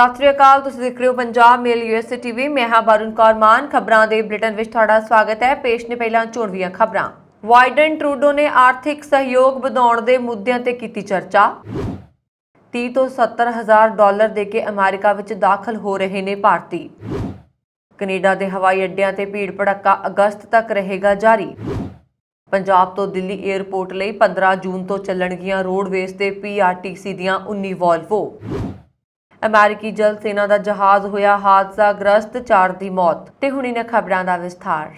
ਸਤਿ ਸ੍ਰੀ ਅਕਾਲ ਤੁਸੀਂ ਦੇਖ ਰਹੇ ਹੋ ਪੰਜਾਬ ਮੇਲ ਯੂਐਸਏ ਟੀਵੀ ਮੈਂ ਹਾਂ ਬਰੁਨ ਕੌਰ ਮਾਨ ਖਬਰਾਂ ਦੇ ਬ੍ਰਿਟਨ ਵਿੱਚ ਤੁਹਾਡਾ ਸਵਾਗਤ ਹੈ ਪੇਸ਼ ਨੇ ਪਹਿਲਾਂ ਚੋਣਵੀਆਂ ਖਬਰਾਂ ਵਾਈਡਨ ਟਰੂਡੋ ਨੇ ਆਰਥਿਕ ਸਹਿਯੋਗ ਵਧਾਉਣ ਦੇ ਮੁੱਦਿਆਂ ਤੇ ਕੀਤੀ ਚਰਚਾ 30 ਤੋਂ 70 ਹਜ਼ਾਰ ਡਾਲਰ ਦੇ ਕੇ ਅਮਰੀਕਾ ਵਿੱਚ ਦਾਖਲ ਹੋ ਰਹੇ ਨੇ ਭਾਰਤੀ ਕੈਨੇਡਾ ਦੇ ਹਵਾਈ ਅੱਡਿਆਂ ਤੇ ਭੀੜ ਭੜੱਕਾ ਅਗਸਤ ਤੱਕ ਰਹੇਗਾ ਜਾਰੀ ਪੰਜਾਬ ਤੋਂ ਦਿੱਲੀ 에ਅਰਪੋਰਟ ਲਈ 15 ਜੂਨ ਤੋਂ ਚੱਲਣਗੀਆਂ ਰੋਡਵੇਜ਼ ਤੇ ਪੀਆਰਟੀਸੀ ਦੀਆਂ 19 ਵੋਲਵੋ ਅਮਰੀਕੀ ਜਲ ਸੈਨਾ ਦਾ ਜਹਾਜ਼ ਹੋਇਆ ਹਾਦਸਾ ਗ੍ਰਸਤ ਚਾਰ ਦੀ ਮੌਤ ਤੇ ਹੁਣ ਇਹਨਾਂ ਖਬਰਾਂ ਦਾ ਵਿਸਥਾਰ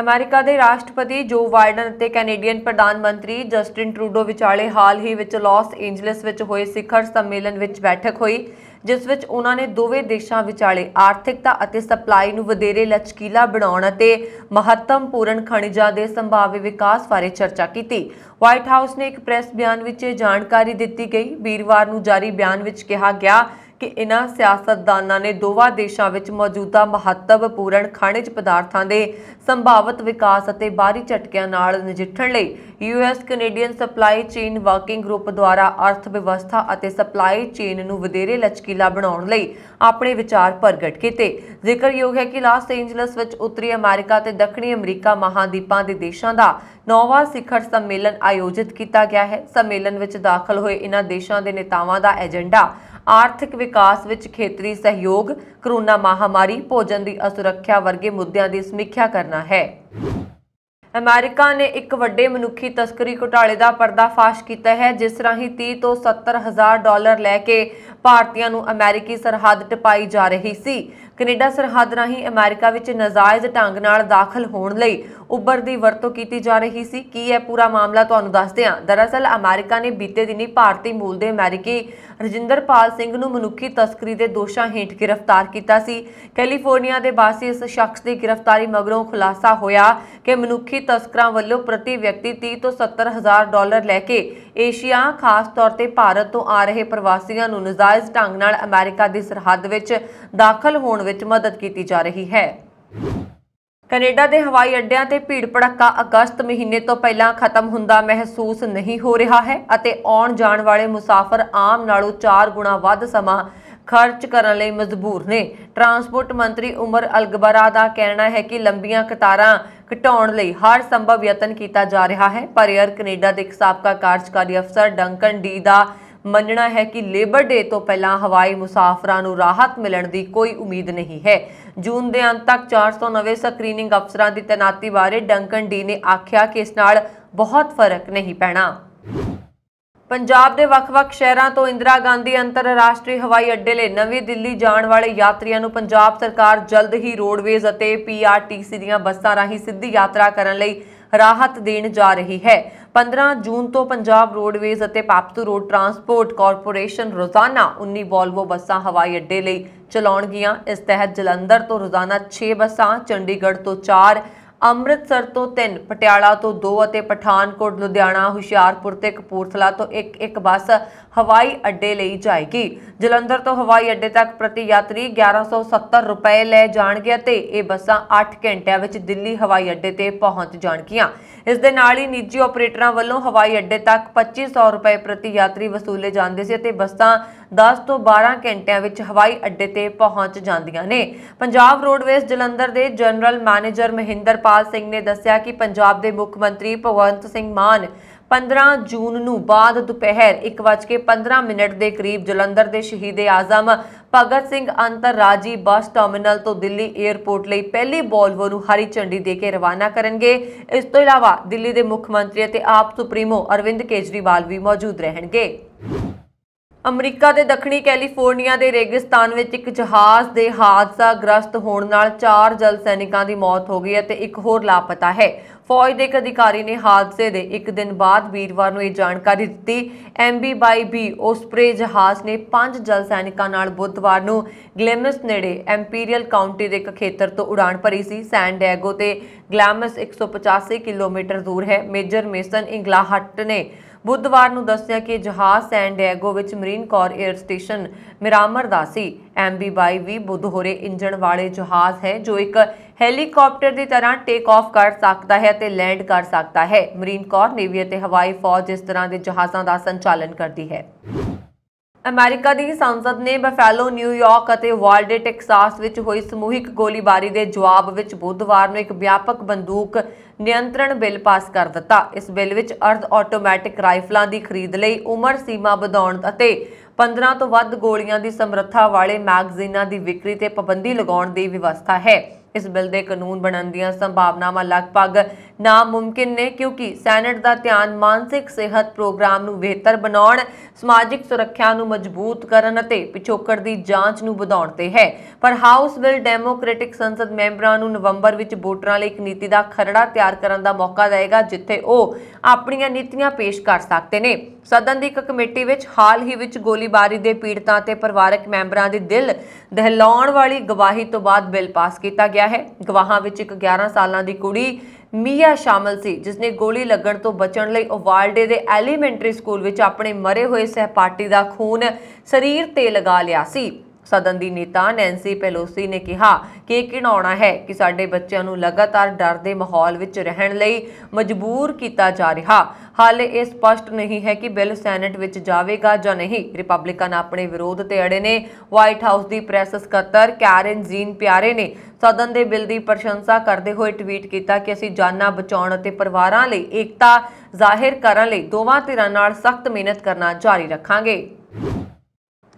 ਅਮਰੀਕਾ ਦੇ ਰਾਸ਼ਟਰਪਤੀ ਜੋ ਵਾਈਡਨ ਅਤੇ ਕੈਨੇਡੀਅਨ ਪ੍ਰਧਾਨ ਮੰਤਰੀ ਜਸਟਿਨ ਟਰੂਡੋ ਵਿਚਾਲੇ ਹਾਲ ਹੀ ਵਿੱਚ ਲਾਸ ਏਂਜਲਸ ਵਿੱਚ ਹੋਏ ਸਿਖਰ ਸੰਮੇਲਨ ਵਿੱਚ ਬੈਠਕ ਹੋਈ ਜਿਸ ਵਿੱਚ ਉਹਨਾਂ ਨੇ ਦੋਵੇਂ ਦੇਸ਼ਾਂ ਵਿਚਾਲੇ ਆਰਥਿਕਤਾ ਅਤੇ ਸਪਲਾਈ ਨੂੰ ਵਧੇਰੇ ਲਚਕੀਲਾ ਬਣਾਉਣ ਅਤੇ ਮਹੱਤਵਪੂਰਨ ਖਣਿਜਾਂ ਦੇ ਸੰਭਾਵੀ ਵਿਕਾਸ ਬਾਰੇ ਚਰਚਾ ਕੀਤੀ ਵਾਈਟ ਹਾਊਸ ਨੇ ਇੱਕ ਪ੍ਰੈਸ ਬਿਆਨ ਵਿੱਚ ਇਹ ਜਾਣਕਾਰੀ ਦਿੱਤੀ ਗਈ ਵੀਰਵਾਰ ਨੂੰ ਜਾਰੀ ਬਿਆਨ ਵਿੱਚ ਕਿਹਾ ਗਿਆ ਕਿ ਇਨ੍ਹਾਂ ਸਿਆਸਤਦਾਨਾਂ ਨੇ ਦੋਵਾਂ ਦੇਸ਼ਾਂ ਵਿੱਚ ਮੌਜੂਦਾ ਮਹੱਤਵਪੂਰਨ ਖਣਿਜ ਪਦਾਰਥਾਂ ਦੇ ਸੰਭਾਵਿਤ ਵਿਕਾਸ ਅਤੇ ਬਾਹਰੀ ਝਟਕਿਆਂ ਨਾਲ ਨਜਿੱਠਣ ਲਈ US Canadian supply chain working group ਦੁਆਰਾ ਅਰਥ ਵਿਵਸਥਾ ਅਤੇ ਸਪਲਾਈ ਚੇਨ ਨੂੰ ਵਧੇਰੇ ਲਚਕੀਲਾ ਬਣਾਉਣ ਲਈ ਆਪਣੇ ਵਿਚਾਰ ਪ੍ਰਗਟ ਕੀਤੇ ਜ਼ਿਕਰਯੋਗ ਹੈ ਕਿ ਲਾਸ ਏਂਜਲਸ ਵਿੱਚ ਉੱਤਰੀ ਅਮਰੀਕਾ ਤੇ ਦੱਖਣੀ ਅਮਰੀਕਾ ਮਹਾਦੀਪਾਂ ਦੇ ਦੇਸ਼ਾਂ ਦਾ ਨੌਵਾਂ ਸਿਖਰ ਸੰਮੇਲਨ ਆਯੋਜਿਤ ਕੀਤਾ ਗਿਆ ਹੈ ਸੰਮੇਲਨ ਵਿੱਚ ਦਾਖਲ ਹੋਏ ਇਨ੍ਹਾਂ ਦੇਸ਼ਾਂ ਦੇ ਨੇਤਾਵਾਂ ਦਾ ਏਜੰਡਾ ਆਰਥਿਕ ਵਿਕਾਸ ਵਿੱਚ ਖੇਤਰੀ ਸਹਿਯੋਗ ਕਰੋਨਾ ਮਹਾਮਾਰੀ ਭੋਜਨ ਦੀ ਅਸੁਰੱਖਿਆ ਵਰਗੇ ਮੁੱਦਿਆਂ ਦੀ ਸਮੀਖਿਆ ਕਰਨਾ ਹੈ ਅਮਰੀਕਾ ਨੇ ਇੱਕ ਵੱਡੇ ਮਨੁੱਖੀ ਤਸਕਰੀ ਘੁਟਾਲੇ ਦਾ ਪਰਦਾਫਾਸ਼ ਕੀਤਾ ਹੈ ਜਿਸ ਰਾਹੀਂ 30 ਤੋਂ 70 ਹਜ਼ਾਰ ਡਾਲਰ ਲੈ ਕੇ ਭਾਰਤੀਆਂ ਨੂੰ ਅਮਰੀਕੀ ਸਰਹੱਦ ਟਪਾਈ ਜਾ ਰਹੀ ਸੀ ਕੈਨੇਡਾ ਸਰਹੱਦ ਰਾਹੀਂ ਅਮਰੀਕਾ ਵਿੱਚ ਨਜਾਇਜ਼ ਢੰਗ ਨਾਲ ਦਾਖਲ ਹੋਣ ਲਈ ਉਬਰ ਦੀ ਵਰਤੋਂ ਕੀਤੀ ਜਾ ਰਹੀ ਸੀ ਕੀ ਹੈ ਪੂਰਾ ਮਾਮਲਾ ਤੁਹਾਨੂੰ ਦੱਸਦੇ ਹਾਂ ਦਰਅਸਲ ਅਮਰੀਕਾ ਨੇ ਬੀਤੇ ਦਿਨੀ ਭਾਰਤੀ ਮੂਲ ਦੇ ਅਮਰੀਕੀ ਰਜਿੰਦਰਪਾਲ ਸਿੰਘ ਨੂੰ ਮਨੁੱਖੀ ਤਸਕਰੀ ਦੇ ਦੋਸ਼ਾਂ ਹੇਠ ਗ੍ਰਿਫਤਾਰ ਕੀਤਾ ਸੀ ਕੈਲੀਫੋਰਨੀਆ ਦੇ ਵਾਸੀ ਇਸ ਸ਼ਖਸ ਦੀ ਗ੍ਰਿਫਤਾਰੀ ਮਗਰੋਂ ਖੁਲਾਸਾ ਹੋਇਆ ਕਿ ਮਨੁੱਖੀ ਤਸਕਰਾਂ ਵੱਲੋਂ ਪ੍ਰਤੀ ਵਿਅਕਤੀ 30 ਤੋਂ 70 ਹਜ਼ਾਰ ਡਾਲਰ ਲੈ ਕੇ ਏਸ਼ੀਆ ਖਾਸ ਤੌਰ ਤੇ ਭਾਰਤ ਤੋਂ ਆ ਰਹੇ ਪ੍ਰਵਾਸੀਆਂ ਨੂੰ ਨਜਾਇਜ਼ ਢੰਗ ਨਾਲ ਅਮਰੀਕਾ ਦੀ ਸਰਹੱਦ ਵਿੱਚ ਦਾਖਲ ਹੋਣ ਵਿੱਚ ਮਦਦ ਕੀਤੀ ਜਾ ਰਹੀ ਹੈ ਕੈਨੇਡਾ ਦੇ ਹਵਾਈ ਅੱਡਿਆਂ ਤੇ ਭੀੜ ਭੜੱਕਾ ਅਗਸਤ ਮਹੀਨੇ ਤੋਂ ਪਹਿਲਾਂ ਖਤਮ ਹੁੰਦਾ ਮਹਿਸੂਸ ਨਹੀਂ ਹੋ ਰਿਹਾ ਹੈ ਅਤੇ ਆਉਣ ਜਾਣ ਵਾਲੇ ਮੁਸਾਫਰ ਆਮ ਨਾਲੋਂ 4 ਗੁਣਾ ਵੱਧ ਸਮਾਂ ਖਰਚ ਕਰਨ ਲਈ ਮਜਬੂਰ ਨੇ ਟਰਾਂਸਪੋਰਟ ਮੰਤਰੀ ਉਮਰ ਅਲਗਬਰਾ ਦਾ ਕਹਿਣਾ ਹੈ ਕਿ ਲੰਬੀਆਂ ਕਤਾਰਾਂ ਘਟਾਉਣ ਲਈ ਹਰ ਸੰਭਵ ਯਤਨ ਕੀਤਾ ਜਾ ਰਿਹਾ ਹੈ ਪਰ ਏਅਰ ਕੈਨੇਡਾ ਦੇ ਇੱਕ ਸਾਬਕਾ ਕਾਰਜਕਾਰੀ ਅਫਸਰ ਡੰਕਨ ਡੀ ਦਾ ਮੰਨਣਾ ਹੈ ਕਿ ਲੇਬਰ ਡੇ ਤੋਂ ਪਹਿਲਾਂ ਹਵਾਈ ਮੁਸਾਫਰਾਂ ਨੂੰ ਰਾਹਤ ਮਿਲਣ ਦੀ ਕੋਈ ਉਮੀਦ ਨਹੀਂ ਹੈ ਜੂਨ ਦੇ ਅੰਤ ਤੱਕ 490 ਸਕਰੀਨਿੰਗ ਅਫਸਰਾਂ ਦੀ ਤਨਾਤੀ ਬਾਰੇ ਡੰਕਨ ਡੀ ਨੇ ਆਖਿਆ ਕਿ ਇਸ ਨਾਲ ਬਹੁਤ ਫਰਕ ਨਹੀਂ ਪੈਣਾ ਪੰਜਾਬ ਦੇ ਵੱਖ-ਵੱਖ ਸ਼ਹਿਰਾਂ ਤੋਂ ਇੰਦਰਾ ਗਾਂਧੀ ਅੰਤਰਰਾਸ਼ਟਰੀ ਹਵਾਈ ਅੱਡੇ ਲਈ ਨਵੀਂ ਦਿੱਲੀ ਜਾਣ ਵਾਲੇ ਯਾਤਰੀਆਂ ਨੂੰ ਪੰਜਾਬ ਸਰਕਾਰ ਜਲਦ ਹੀ ਰੋਡਵੇਜ਼ ਅਤੇ ਪੀਆਰਟੀਸੀ ਦੀਆਂ ਬੱਸਾਂ ਰਾਹੀਂ ਸਿੱਧੀ ਯਾਤਰਾ ਕਰਨ ਲਈ ਰਾਹਤ ਦੇਣ ਜਾ ਰਹੀ ਹੈ 15 ਜੂਨ ਤੋਂ ਪੰਜਾਬ ਰੋਡਵੇਜ਼ ਅਤੇ ਪਾਪਤੂ ਰੋਡ ਟਰਾਂਸਪੋਰਟ ਕਾਰਪੋਰੇਸ਼ਨ ਰੋਜ਼ਾਨਾ 19 ਬੋਲਵੋ ਬੱਸਾਂ ਹਵਾਈ ਅੱਡੇ ਲਈ ਚਲਾਉਣਗੀਆਂ ਇਸ ਤਹਿਤ ਜਲੰਧਰ ਤੋਂ ਰੋਜ਼ਾਨਾ 6 ਬੱਸਾਂ ਚੰਡੀਗੜ੍ਹ ਤੋਂ 4 ਅੰਮ੍ਰਿਤਸਰ ਤੋਂ 3 ਪਟਿਆਲਾ ਤੋਂ 2 ਅਤੇ ਪਠਾਨਕੋਟ ਲੁਧਿਆਣਾ ਹੁਸ਼ਿਆਰਪੁਰ ਤੇ ਕਪੂਰਥਲਾ ਤੋਂ ਇੱਕ ਇੱਕ ਬੱਸ ਹਵਾਈ ਅੱਡੇ ਲਈ ਜਾਏਗੀ ਜਲੰਧਰ ਤੋਂ ਹਵਾਈ ਅੱਡੇ ਤੱਕ ਪ੍ਰਤੀ ਯਾਤਰੀ 1170 ਰੁਪਏ ਲੈ ਜਾਣਗੇ ਅਤੇ ਇਹ ਬੱਸਾਂ 8 ਘੰਟਿਆਂ ਵਿੱਚ ਦਿੱਲੀ ਹਵਾਈ ਅੱਡੇ ਤੇ ਪਹੁੰਚ ਜਾਣਗੀਆਂ ਇਸ ਦੇ ਨਾਲ ਹੀ ਨਿੱਜੀ ਆਪਰੇਟਰਾਂ ਵੱਲੋਂ ਹਵਾਈ ਅੱਡੇ ਤੱਕ 2500 ਰੁਪਏ ਪ੍ਰਤੀ ਯਾਤਰੀ ਵਸੂਲੇ ਜਾਂਦੇ ਸੀ ਅਤੇ ਬੱਸਾਂ 10 ਤੋਂ 12 ਘੰਟਿਆਂ ਵਿੱਚ ਹਵਾਈ ਅੱਡੇ ਤੇ ਪਹੁੰਚ ਜਾਂਦੀਆਂ ਨੇ ਪੰਜਾਬ ਰੋਡਵੇਜ਼ ਜਲੰਧਰ ਦੇ ਜਨਰਲ ਮੈਨੇਜਰ ਮਹਿੰਦਰ ਸੁਖਪਾਲ ਸਿੰਘ ਨੇ ਦੱਸਿਆ ਕਿ ਪੰਜਾਬ ਦੇ ਮੁੱਖ ਮੰਤਰੀ ਭਗਵੰਤ ਸਿੰਘ ਮਾਨ 15 ਜੂਨ ਨੂੰ ਬਾਅਦ ਦੁਪਹਿਰ 1:15 ਮਿੰਟ ਦੇ ਕਰੀਬ ਜਲੰਧਰ ਦੇ ਸ਼ਹੀਦੇ ਆਜ਼ਮ ਭਗਤ ਸਿੰਘ ਅੰਤਰਰਾਜੀ ਬੱਸ ਟਰਮੀਨਲ ਤੋਂ ਦਿੱਲੀ 에ਅਰਪੋਰਟ ਲਈ ਪਹਿਲੀ ਬੋਲਵੋ ਨੂੰ ਹਰੀ ਝੰਡੀ ਦੇ ਕੇ ਰਵਾਨਾ ਕਰਨਗੇ ਇਸ ਤੋਂ ਇਲਾਵਾ ਦਿੱਲੀ ਦੇ ਮੁੱਖ ਮੰਤਰੀ ਅਤੇ ਆਪ ਸੁਪਰੀਮੋ ਅਰਵਿੰਦ ਕੇਜਰੀਵਾਲ ਵੀ ਮੌਜੂਦ ਰਹਿਣਗੇ ਅਮਰੀਕਾ ਦੇ ਦੱਖਣੀ ਕੈਲੀਫੋਰਨੀਆ ਦੇ ਰੇਗਿਸਤਾਨ ਵਿੱਚ ਇੱਕ ਜਹਾਜ਼ ਦੇ ਹਾਦਸਾ ਗ੍ਰਸਤ ਹੋਣ ਨਾਲ 4 ਜਲ ਸੈਨਿਕਾਂ ਦੀ ਮੌਤ ਹੋ ਗਈ ਹੈ ਤੇ ਇੱਕ ਹੋਰ ਲਾਪਤਾ ਹੈ ਫੌਜ ਦੇ ਇੱਕ ਅਧਿਕਾਰੀ ਨੇ ਹਾਦਸੇ ਦੇ ਇੱਕ ਦਿਨ ਬਾਅਦ ਵੀਰਵਾਰ ਨੂੰ ਇਹ ਜਾਣਕਾਰੀ ਦਿੱਤੀ ਐਮਬੀ ਬਾਈ ਬੀ ਓਸਪ੍ਰੇ ਜਹਾਜ਼ ਨੇ 5 ਜਲ ਸੈਨਿਕਾਂ ਨਾਲ ਬੁੱਧਵਾਰ ਨੂੰ ਗਲੇਮਸ ਨੇੜੇ ਐਮਪੀਰੀਅਲ ਕਾਉਂਟੀ ਦੇ ਇੱਕ ਖੇਤਰ ਤੋਂ ਉਡਾਨ ਭਰੀ ਸੀ ਸੈਨ ਡੈਗੋ ਤੇ ਗਲੇਮਸ 185 ਕਿਲੋਮੀਟਰ ਦੂਰ ਹੈ ਮੇਜਰ ਮੇਸਨ ਇੰਗਲਾਹਟ ਨੇ ਬੁੱਧਵਾਰ ਨੂੰ ਦੱਸਿਆ ਕਿ ਜਹਾਜ਼ ਸੈਨ ਡੈਗੋ ਵਿੱਚ Marine Corps Air Station Miramar ਦਾ ਸੀ ਐਮਬੀ ਬਾਈ ਵੀ ਬੁੱਧਹੋਰੇ ਇੰਜਣ ਵਾਲੇ ਜਹਾਜ਼ ਹੈ ਜੋ ਇੱਕ ਹੈਲੀਕਾਪਟਰ ਦੀ ਤਰ੍ਹਾਂ ਟੇਕ ਆਫ ਕਰ ਸਕਦਾ ਹੈ ਅਤੇ ਲੈਂਡ ਕਰ ਸਕਦਾ ਹੈ ਮਰੀਨ ਕੋਰ ਨੇਵੀ ਅਤੇ ਹਵਾਈ ਫੌਜ ਇਸ ਤਰ੍ਹਾਂ ਦੇ ਜਹਾਜ਼ਾਂ ਦਾ ਸੰਚਾਲਨ ਕਰਦੀ ਹੈ ਅਮਰੀਕਾ ਦੀ ਸੰਸਦ ਨੇ ਬਫੈਲੋ ਨਿਊਯਾਰਕ ਅਤੇ ਵਾਲਡੇ ਟੈਕਸਾਸ ਵਿੱਚ ਹੋਈ ਸਮੂਹਿਕ ਗੋਲੀਬਾਰੀ ਦੇ ਜਵਾਬ ਵਿੱਚ ਬੁੱਧਵਾਰ ਨੂੰ ਇੱਕ ਵਿਆਪਕ ਬੰਦੂਕ ਨਿਯੰਤਰਣ ਬਿੱਲ ਪਾਸ ਕਰ ਦਿੱਤਾ ਇਸ ਬਿੱਲ ਵਿੱਚ ਅਰਧ ਆਟੋਮੈਟਿਕ ਰਾਈਫਲਾਂ ਦੀ ਖਰੀਦ ਲਈ ਉਮਰ ਸੀਮਾ ਵਧਾਉਣ ਅਤੇ 15 ਤੋਂ ਵੱਧ ਗੋਲੀਆਂ ਦੀ ਸਮਰੱਥਾ ਵਾਲੇ ਮੈਗਜ਼ੀਨਾਂ ਦੀ ਵਿਕਰੀ ਤੇ ਪਾਬੰਦੀ ਲਗਾਉਣ ਦੀ ਵਿਵਸਥਾ ਹੈ ਇਸ ਬਿੱਲ ਦੇ ਕਾਨੂੰਨ ਬਣਨ ਦੀਆਂ ਸੰਭਾਵਨਾਵਾਂ ਲਗਭਗ ਨਾ ਮੁਮਕਿਨ ਨੇ ਕਿਉਂਕਿ ਸੈਨੇਟ ਦਾ ਧਿਆਨ ਮਾਨਸਿਕ ਸਿਹਤ ਪ੍ਰੋਗਰਾਮ ਨੂੰ ਬਿਹਤਰ ਬਣਾਉਣ ਸਮਾਜਿਕ ਸੁਰੱਖਿਆ ਨੂੰ ਮਜ਼ਬੂਤ ਕਰਨ ਅਤੇ ਪਿਛੋਕੜ ਦੀ ਜਾਂਚ ਨੂੰ ਵਧਾਉਣ ਤੇ ਹੈ ਪਰ ਹਾਊਸ ਬਿਲ ਡੈਮੋਕ੍ਰੈਟਿਕ ਸੰਸਦ ਮੈਂਬਰਾਂ ਨੂੰ ਨਵੰਬਰ ਵਿੱਚ ਵੋਟਰਾਂ ਲਈ ਇੱਕ ਨੀਤੀ ਦਾ ਖਰੜਾ ਤਿਆਰ ਕਰਨ ਦਾ ਮੌਕਾ ਦੇਵੇਗਾ ਜਿੱਥੇ ਉਹ ਆਪਣੀਆਂ ਨੀਤੀਆਂ ਪੇਸ਼ ਕਰ ਸਕਦੇ ਨੇ ਸਦਨ ਦੀ ਇੱਕ ਕਮੇਟੀ ਵਿੱਚ ਹਾਲ ਹੀ ਵਿੱਚ ਗੋਲੀਬਾਰੀ ਦੇ ਪੀੜਤਾਂ ਤੇ ਪਰਿਵਾਰਕ ਮੈਂਬਰਾਂ ਦੇ ਦਿਲ ਦਹਿਲਾਉਣ ਵਾਲੀ ਗਵਾਹੀ ਤੋਂ ਬਾਅਦ ਬਿੱਲ ਪਾਸ ਕੀਤਾ ਗਿਆ ਹੈ ਗਵਾਹਾਂ ਵਿੱਚ ਇੱਕ 11 ਸਾਲਾਂ ਦੀ ਕੁੜੀ ਮੀਆ ਸ਼ਾਮਲ ਸੀ ਜਿਸ ਨੇ ਗੋਲੀ ਲੱਗਣ ਤੋਂ ਬਚਣ ਲਈ ਓਵਾਲਡੇ ਦੇ ਐਲੀਮੈਂਟਰੀ ਸਕੂਲ ਵਿੱਚ ਆਪਣੇ ਮਰੇ ਹੋਏ ਸਹਿਪਾਠੀ ਦਾ ਖੂਨ ਸਰੀਰ ਤੇ ਲਗਾ ਲਿਆ ਸੀ ਸਦਨ ਦੀ ਨੇਤਾ ਨੈਂਸੀ ਪੈਲੋਸੀ ਨੇ ਕਿਹਾ ਕਿ ਕਿਣਾਉਣਾ ਹੈ ਕਿ ਸਾਡੇ ਬੱਚਿਆਂ ਨੂੰ ਲਗਾਤਾਰ ਡਰ ਦੇ ਮਾਹੌਲ ਵਿੱਚ ਰਹਿਣ ਲਈ ਮਜਬੂਰ ਕੀਤਾ ਜਾ ਰਿਹਾ ਹਾਲੇ ਇਹ ਸਪਸ਼ਟ ਨਹੀਂ ਹੈ ਕਿ ਬਿੱਲ ਸੈਨੇਟ ਵਿੱਚ ਜਾਵੇਗਾ ਜਾਂ ਨਹੀਂ ਰਿਪਬਲਿਕਨ ਆਪਣੇ ਵਿਰੋਧ ਤੇ ਅੜੇ ਨੇ ਵਾਈਟ ਹਾਊਸ ਦੀ ਪ੍ਰੈਸ ਸਕੱਤਰ ਕੈਰਨ ਜ਼ੀਨ ਪਿਆਰੇ ਨੇ ਸਦਨ ਦੇ ਬਿੱਲ ਦੀ ਪ੍ਰਸ਼ੰਸਾ ਕਰਦੇ ਹੋਏ ਟਵੀਟ ਕੀਤਾ ਕਿ ਅਸੀਂ ਜਾਨਾਂ ਬਚਾਉਣ ਅਤੇ ਪਰਿਵਾਰਾਂ ਲਈ ਏਕਤਾ ਜ਼ਾਹਿਰ ਕਰਨ ਲਈ ਦੋਵਾਂ ਧਿਰਾਂ ਨਾਲ ਸਖਤ ਮਿਹਨਤ ਕਰਨਾ ਜਾਰੀ ਰੱਖਾਂਗੇ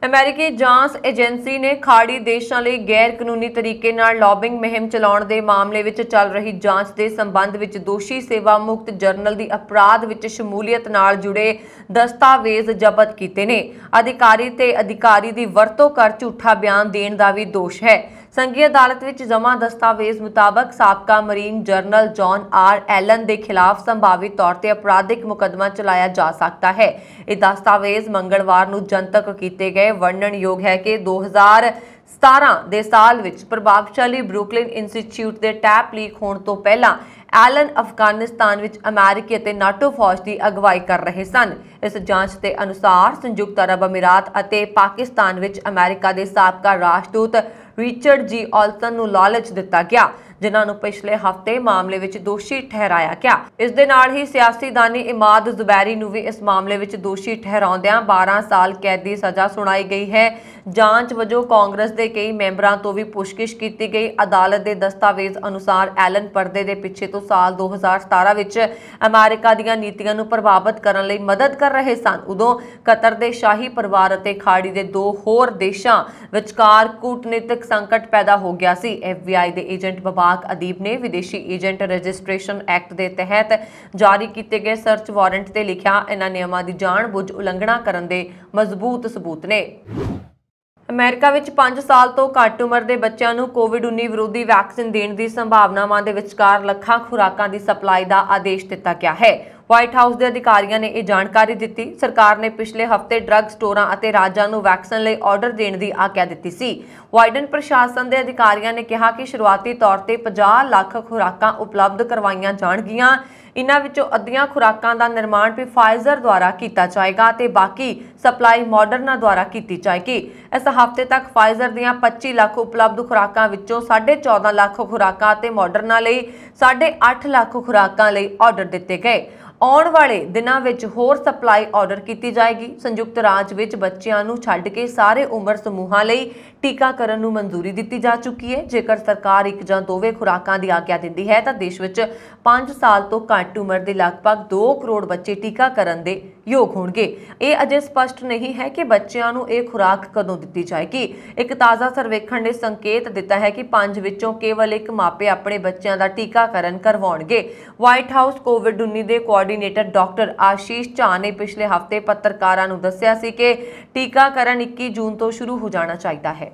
ਅਮਰੀਕੀ ਜਾਂਚ ਏਜੰਸੀ ਨੇ ਖਾੜੀ ਦੇਸ਼ਾਂ ਲਈ ਗੈਰ ਕਾਨੂੰਨੀ ਤਰੀਕੇ ਨਾਲ ਲੌਬਿੰਗ ਮਹਿਮ ਚਲਾਉਣ ਦੇ ਮਾਮਲੇ ਵਿੱਚ ਚੱਲ ਰਹੀ ਜਾਂਚ ਦੇ ਸੰਬੰਧ ਵਿੱਚ ਦੋਸ਼ੀ ਸੇਵਾ ਮੁਕਤ ਜਰਨਲ ਦੀ ਅਪਰਾਧ ਵਿੱਚ ਸ਼ਮੂਲੀਅਤ ਨਾਲ ਜੁੜੇ ਦਸਤਾਵੇਜ਼ ਜ਼ਬਤ ਕੀਤੇ ਨੇ ਅਧਿਕਾਰੀ ਤੇ ਅਧਿਕਾਰੀ ਦੀ ਵਰਤੋਂ ਕਰ ਝੂਠਾ ਬਿਆਨ ਦੇਣ ਦਾ ਵੀ ਦੋਸ਼ ਹੈ ਸੰਘੀ ਅਦਾਲਤ ਵਿੱਚ ਜਮ੍ਹਾਂ ਦਸਤਾਵੇਜ਼ ਮੁਤਾਬਕ ਸਾਬਕਾ marine general John R Allen ਦੇ ਖਿਲਾਫ ਸੰਭਾਵਿਤ ਤੌਰ ਤੇ ਅਪਰਾਧਿਕ ਮੁਕਦਮਾ ਚਲਾਇਆ ਜਾ ਸਕਦਾ ਹੈ ਇਹ ਦਸਤਾਵੇਜ਼ ਮੰਗਲਵਾਰ ਨੂੰ ਜਨਤਕ ਕੀਤੇ ਗਏ ਵਰਣਨਯੋਗ ਹੈ ਕਿ 2017 ਦੇ ਸਾਲ ਵਿੱਚ ਪ੍ਰਭਾਵਸ਼ਾਲੀ ਬਰੁਕਲਿਨ ਇੰਸਟੀਚਿਊਟ ਦੇ ਟੈਪ ਲੀਕ ਹੋਣ ਤੋਂ ਪਹਿਲਾਂ ਐਲਨ ਅਫਗਾਨਿਸਤਾਨ ਵਿੱਚ ਅਮਰੀਕੀ ਅਤੇ ਨਾਟੋ ਫੌਜ ਦੀ ਅਗਵਾਈ ਕਰ ਰਹੇ ਸਨ ਇਸ ਜਾਂਚ ਦੇ ਅਨੁਸਾਰ ਸੰਯੁਕਤ ਅਰਬ ਅਮੀਰਾਤ ਅਤੇ ਪਾਕਿਸਤਾਨ ਵਿੱਚ ਅਮਰੀਕਾ ਦੇ ਸਾਬਕਾ ਰਾਸ਼ਟਦੂਤ ਰਿਚਰਡ ਜੀ ਆਲਸਨ ਨੂੰ ਲਾਲਚ ਦਿੱਤਾ ਗਿਆ ਜਿਨ੍ਹਾਂ ਨੂੰ ਪਿਛਲੇ ਹਫ਼ਤੇ ਮਾਮਲੇ ਵਿੱਚ ਦੋਸ਼ੀ ਠਹਿਰਾਇਆ ਗਿਆ ਇਸ ਦੇ ਨਾਲ ਹੀ ਸਿਆਸੀ ਦਾਨੀ ਇਮਾਦ ਜ਼ੁਬੈਰੀ ਨੂੰ ਵੀ ਇਸ ਮਾਮਲੇ ਵਿੱਚ ਦੋਸ਼ੀ ਠਹਿਰਾਉਂਦਿਆਂ 12 ਸਾਲ ਕੈਦ ਦੀ ਸਜ਼ਾ ਸੁਣਾਈ ਗਈ ਹੈ ਜਾਂਚ ਵਜੋਂ ਕਾਂਗਰਸ ਦੇ ਕਈ ਮੈਂਬਰਾਂ ਤੋਂ ਵੀ ਪੁੱਛਗਿਛ ਕੀਤੀ ਗਈ ਅਦਾਲਤ ਦੇ ਦਸਤਾਵੇਜ਼ ਅਨੁਸਾਰ ਐਲਨ ਪਰਦੇ ਦੇ ਪਿੱਛੇ ਤੋਂ ਸਾਲ 2017 ਵਿੱਚ ਅਮਰੀਕਾ ਦੀਆਂ ਨੀਤੀਆਂ ਨੂੰ ਪ੍ਰਭਾਵਿਤ ਕਰਨ ਲਈ ਮਦਦ ਕਰ ਰਹੇ ਸਨ ਉਦੋਂ ਕਤਰ ਦੇ ਸ਼ਾਹੀ ਪਰਿਵਾਰ ਅਤੇ ਖਾੜੀ ਦੇ ਦੋ ਹੋਰ ਦੇਸ਼ਾਂ ਵਿਚਕਾਰ ਕੂਟਨੀਤਿਕ ਸੰਕਟ ਪੈਦਾ ਹੋ ਗਿਆ ਸੀ ਐਫਬੀਆਈ ਦੇ ਏਜੰਟ ਬਾਬਾ ਪਾਕ ਅਦੀਬ ਨੇ ਵਿਦੇਸ਼ੀ ਏਜੰਟ ਰਜਿਸਟ੍ਰੇਸ਼ਨ ਐਕਟ ਦੇ ਤਹਿਤ ਜਾਰੀ ਕੀਤੇ ਗਏ ਸਰਚ ਵਾਰੰਟ ਤੇ ਲਿਖਿਆ ਇਹਨਾਂ ਨਿਯਮਾਂ ਦੀ ਜਾਣਬੁੱਝ ਉਲੰਘਣਾ ਕਰਨ ਦੇ ਮਜ਼ਬੂਤ ਸਬੂਤ ਨੇ ਅਮਰੀਕਾ ਵਿੱਚ 5 ਸਾਲ ਤੋਂ ਘੱਟ ਉਮਰ ਦੇ ਬੱਚਿਆਂ ਨੂੰ ਕੋਵਿਡ-19 ਵਿਰੋਧੀ ਵੈਕਸੀਨ ਦੇਣ ਦੀ ਸੰਭਾਵਨਾਵਾਂ ਦੇ ਵਿਚਕਾਰ ਲੱਖਾਂ ਖੁਰਾਕਾਂ ਦੀ ਸਪਲਾਈ ਦਾ ਆਦੇਸ਼ ਦਿੱਤਾ ਗਿਆ ਹੈ ਵਾਈਟ ਹਾਊਸ ਦੇ ਅਧਿਕਾਰੀਆਂ ਨੇ ਇਹ ਜਾਣਕਾਰੀ ਦਿੱਤੀ ਸਰਕਾਰ ਨੇ ਪਿਛਲੇ ਹਫਤੇ ਡਰੱਗ ਸਟੋਰਾਂ ਅਤੇ ਰਾਜਾਂ ਨੂੰ ਵੈਕਸੀਨ ਲਈ ਆਰਡਰ ਦੇਣ ਦੀ ਆਗਿਆ ਦਿੱਤੀ ਸੀ ਵਾਈਡਨ ਪ੍ਰਸ਼ਾਸਨ ਦੇ ਅਧਿਕਾਰੀਆਂ ਨੇ ਕਿਹਾ ਕਿ ਸ਼ੁਰੂਆਤੀ ਤੌਰ ਤੇ 50 ਲੱਖ ਖੁਰਾਕਾਂ ਉਪਲਬਧ ਕਰਵਾਈਆਂ ਜਾਣਗੀਆਂ ਇਨ੍ਹਾਂ ਵਿੱਚੋਂ ਅੱਧੀਆਂ ਖੁਰਾਕਾਂ ਦਾ ਨਿਰਮਾਣ ਵੀ ਫਾਈਜ਼ਰ ਦੁਆਰਾ ਕੀਤਾ ਜਾਏਗਾ ਤੇ ਬਾਕੀ ਸਪਲਾਈ ਮਾਡਰਨਾ ਦੁਆਰਾ ਕੀਤੀ ਜਾਏਗੀ ਇਸ ਹਫਤੇ ਤੱਕ ਫਾਈਜ਼ਰ ਦੀਆਂ 25 ਲੱਖ ਉਪਲਬਧ ਖੁਰਾਕਾਂ ਵਿੱਚੋਂ 14.5 ਲੱਖ ਖੁਰਾਕਾਂ ਤੇ ਮਾਡਰਨਾ ਲਈ 8.5 ਲੱਖ ਖੁਰਾਕਾਂ ਲਈ ਆਰਡਰ ਦਿੱਤੇ ਗਏ ਆਉਣ ਵਾਲੇ ਦਿਨਾਂ ਵਿੱਚ ਹੋਰ ਸਪਲਾਈ ਆਰਡਰ ਕੀਤੀ ਜਾਏਗੀ ਸੰਯੁਕਤ ਰਾਜ ਵਿੱਚ ਬੱਚਿਆਂ ਨੂੰ ਛੱਡ ਕੇ ਸਾਰੇ ਉਮਰ ਸਮੂਹਾਂ ਲਈ ਟੀਕਾਕਰਨ ਨੂੰ ਮਨਜ਼ੂਰੀ ਦਿੱਤੀ ਜਾ ਚੁੱਕੀ ਹੈ ਜੇਕਰ ਸਰਕਾਰ ਇੱਕ ਜਾਂ ਦੋਵੇਂ ਖੁਰਾਕਾਂ ਦੀ ਆਗਿਆ ਦਿੰਦੀ ਹੈ ਤਾਂ ਦੇਸ਼ ਵਿੱਚ 5 ਸਾਲ ਤੋਂ ਘੱਟ ਉਮਰ ਦੇ ਲਗਭਗ 2 ਕਰੋੜ ਬੱਚੇ ਟੀਕਾਕਰਨ ਦੇ ਯੋਗ ਹੋਣਗੇ ਇਹ ਅਜੇ ਸਪਸ਼ਟ ਨਹੀਂ ਹੈ ਕਿ ਬੱਚਿਆਂ ਨੂੰ ਇਹ ਖੁਰਾਕ ਕਦੋਂ ਦਿੱਤੀ ਜਾਏਗੀ ਇੱਕ ਤਾਜ਼ਾ ਸਰਵੇਖਣ ਨੇ ਸੰਕੇਤ ਦਿੱਤਾ ਹੈ ਕਿ ਪੰਜ ਵਿੱਚੋਂ ਕੇਵਲ ਇੱਕ ਮਾਪੇ ਆਪਣੇ ਬੱਚਿਆਂ ਦਾ ਟੀਕਾਕਰਨ ਕਰਵਾਉਣਗੇ ਵਾਈਟ ਹਾਊਸ ਕੋਵਿਡ-19 ਦੇ ਕੋਆਰਡੀਨੇਟਰ ਡਾਕਟਰ ਆਸ਼ੀਸ਼ ਝਾ ਨੇ ਪਿਛਲੇ ਹਫ਼ਤੇ ਪੱਤਰਕਾਰਾਂ ਨੂੰ ਦੱਸਿਆ ਸੀ ਕਿ ਟੀਕਾਕਰਨ 21 ਜੂਨ ਤੋਂ ਸ਼ੁਰੂ ਹੋ ਜਾਣਾ ਚਾਹੀਦਾ ਹੈ